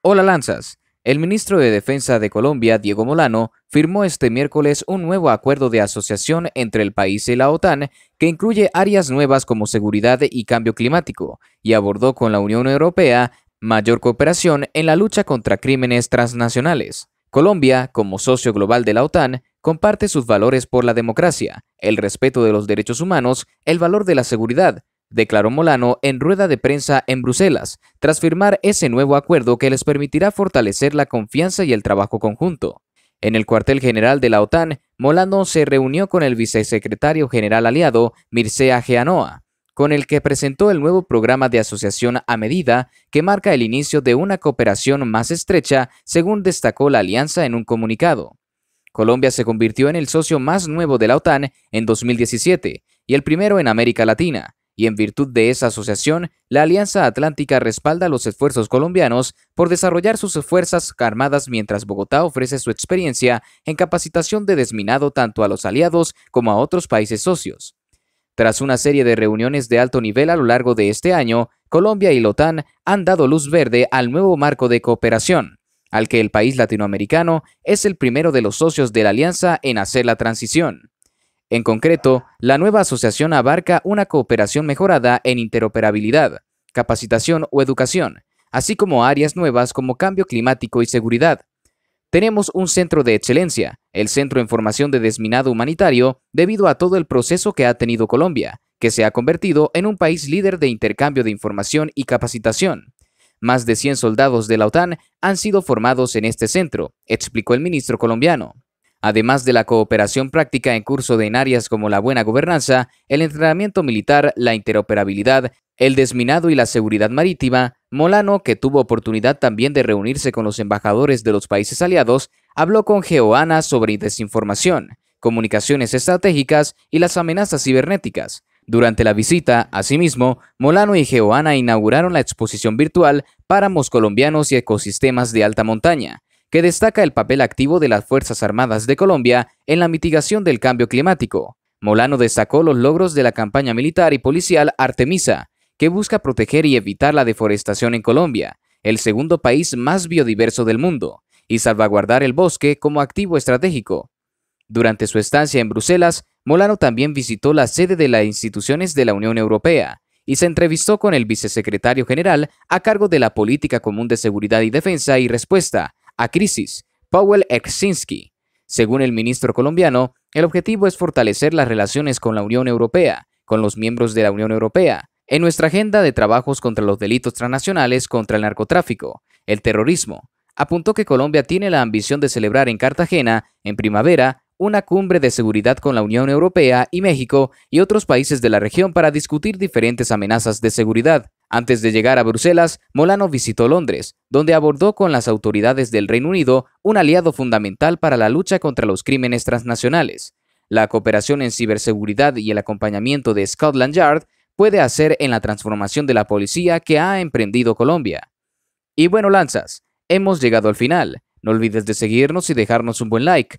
Hola Lanzas. El ministro de Defensa de Colombia, Diego Molano, firmó este miércoles un nuevo acuerdo de asociación entre el país y la OTAN que incluye áreas nuevas como seguridad y cambio climático, y abordó con la Unión Europea mayor cooperación en la lucha contra crímenes transnacionales. Colombia, como socio global de la OTAN, comparte sus valores por la democracia, el respeto de los derechos humanos, el valor de la seguridad, declaró Molano en rueda de prensa en Bruselas, tras firmar ese nuevo acuerdo que les permitirá fortalecer la confianza y el trabajo conjunto. En el cuartel general de la OTAN, Molano se reunió con el vicesecretario general aliado, Mircea Geanoa, con el que presentó el nuevo programa de asociación a medida que marca el inicio de una cooperación más estrecha, según destacó la alianza en un comunicado. Colombia se convirtió en el socio más nuevo de la OTAN en 2017 y el primero en América Latina, y en virtud de esa asociación, la Alianza Atlántica respalda los esfuerzos colombianos por desarrollar sus fuerzas armadas mientras Bogotá ofrece su experiencia en capacitación de desminado tanto a los aliados como a otros países socios. Tras una serie de reuniones de alto nivel a lo largo de este año, Colombia y la OTAN han dado luz verde al nuevo marco de cooperación, al que el país latinoamericano es el primero de los socios de la alianza en hacer la transición. En concreto, la nueva asociación abarca una cooperación mejorada en interoperabilidad, capacitación o educación, así como áreas nuevas como cambio climático y seguridad. Tenemos un centro de excelencia, el Centro en Formación de Desminado Humanitario, debido a todo el proceso que ha tenido Colombia, que se ha convertido en un país líder de intercambio de información y capacitación. Más de 100 soldados de la OTAN han sido formados en este centro, explicó el ministro colombiano además de la cooperación práctica en curso en áreas como la buena gobernanza, el entrenamiento militar, la interoperabilidad, el desminado y la seguridad marítima, Molano, que tuvo oportunidad también de reunirse con los embajadores de los países aliados, habló con Geoana sobre desinformación, comunicaciones estratégicas y las amenazas cibernéticas. Durante la visita, asimismo, Molano y Geoana inauguraron la exposición virtual Páramos Colombianos y Ecosistemas de Alta Montaña, que destaca el papel activo de las Fuerzas Armadas de Colombia en la mitigación del cambio climático. Molano destacó los logros de la campaña militar y policial Artemisa, que busca proteger y evitar la deforestación en Colombia, el segundo país más biodiverso del mundo, y salvaguardar el bosque como activo estratégico. Durante su estancia en Bruselas, Molano también visitó la sede de las instituciones de la Unión Europea y se entrevistó con el vicesecretario general a cargo de la Política Común de Seguridad y Defensa y Respuesta, a crisis. Powell Eksinski. Según el ministro colombiano, el objetivo es fortalecer las relaciones con la Unión Europea, con los miembros de la Unión Europea, en nuestra agenda de trabajos contra los delitos transnacionales, contra el narcotráfico, el terrorismo. Apuntó que Colombia tiene la ambición de celebrar en Cartagena, en primavera, una cumbre de seguridad con la Unión Europea y México y otros países de la región para discutir diferentes amenazas de seguridad. Antes de llegar a Bruselas, Molano visitó Londres, donde abordó con las autoridades del Reino Unido un aliado fundamental para la lucha contra los crímenes transnacionales. La cooperación en ciberseguridad y el acompañamiento de Scotland Yard puede hacer en la transformación de la policía que ha emprendido Colombia. Y bueno, lanzas, hemos llegado al final. No olvides de seguirnos y dejarnos un buen like.